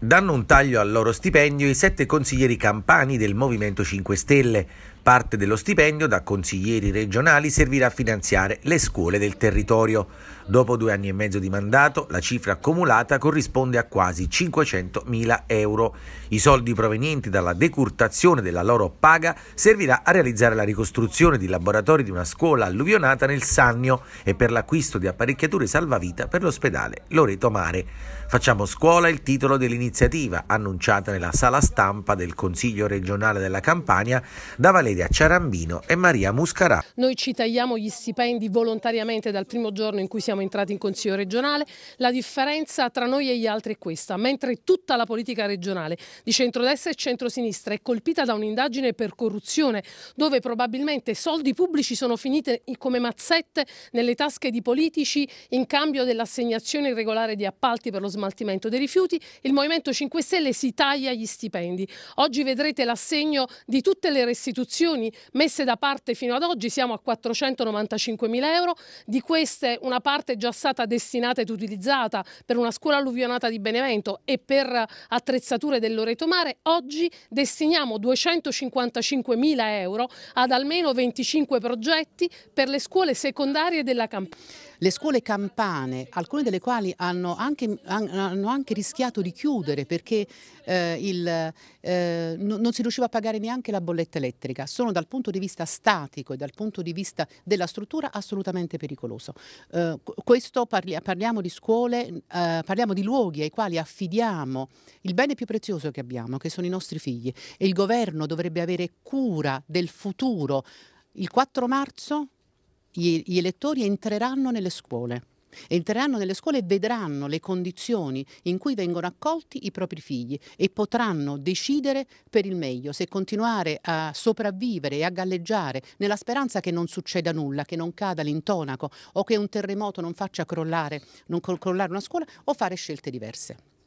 Danno un taglio al loro stipendio i sette consiglieri campani del Movimento 5 Stelle, parte dello stipendio da consiglieri regionali servirà a finanziare le scuole del territorio. Dopo due anni e mezzo di mandato, la cifra accumulata corrisponde a quasi 500.000 euro. I soldi provenienti dalla decurtazione della loro paga servirà a realizzare la ricostruzione di laboratori di una scuola alluvionata nel Sannio e per l'acquisto di apparecchiature salvavita per l'ospedale Loreto Mare. Facciamo scuola il titolo dell'iniziativa annunciata nella sala stampa del Consiglio regionale della Campania da Valeria Cecilia Ciarambino e Maria Muscarà. Noi ci tagliamo gli stipendi volontariamente dal primo giorno in cui siamo entrati in Consiglio regionale. La differenza tra noi e gli altri è questa. Mentre tutta la politica regionale di centrodestra e centrosinistra è colpita da un'indagine per corruzione dove probabilmente soldi pubblici sono finiti come mazzette nelle tasche di politici in cambio dell'assegnazione irregolare di appalti per lo smaltimento dei rifiuti, il Movimento 5 Stelle si taglia gli stipendi. Oggi vedrete l'assegno di tutte le restituzioni dotazioni messe da parte fino ad oggi siamo a 495 mila euro, di queste una parte è già stata destinata ed utilizzata per una scuola alluvionata di Benevento e per attrezzature del Loreto Mare, oggi destiniamo 255 mila euro ad almeno 25 progetti per le scuole secondarie della campagna. Le scuole campane, alcune delle quali hanno anche, hanno anche rischiato di chiudere perché eh, il, eh, non si riusciva a pagare neanche la bolletta elettrica, sono dal punto di vista statico e dal punto di vista della struttura assolutamente pericoloso. Eh, questo parli, parliamo di scuole, eh, parliamo di luoghi ai quali affidiamo il bene più prezioso che abbiamo, che sono i nostri figli e il governo dovrebbe avere cura del futuro. Il 4 marzo gli, elettori entreranno nelle scuole entreranno nelle scuole e vedranno le condizioni in cui vengono accolti i propri figli e potranno decidere per il meglio se continuare a sopravvivere e a galleggiare nella speranza che non succeda nulla, che non cada l'intonaco o che un terremoto non faccia crollare, non crollare una scuola o fare scelte diverse.